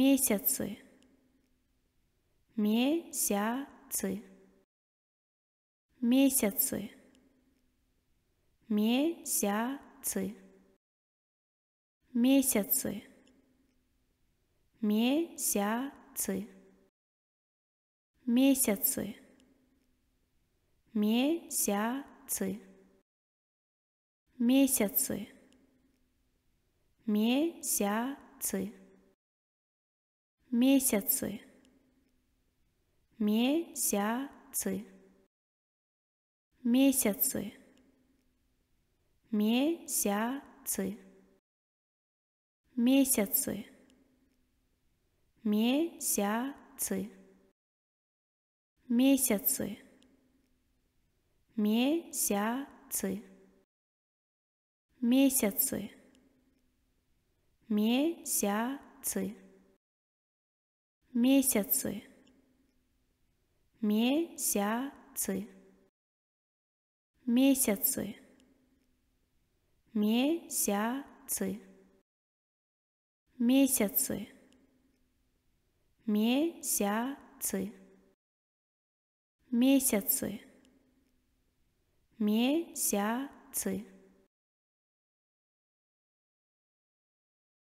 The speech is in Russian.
месяцы, месяцы, месяцы, месяцы, месяцы, месяцы, месяцы, месяцы, месяцы, месяцы месяцы, месяцы, месяцы, месяцы, месяцы, месяцы, месяцы, месяцы, месяцы, месяцы месяцы, месяцы, месяцы, месяцы, месяцы, месяцы, месяцы, месяцы.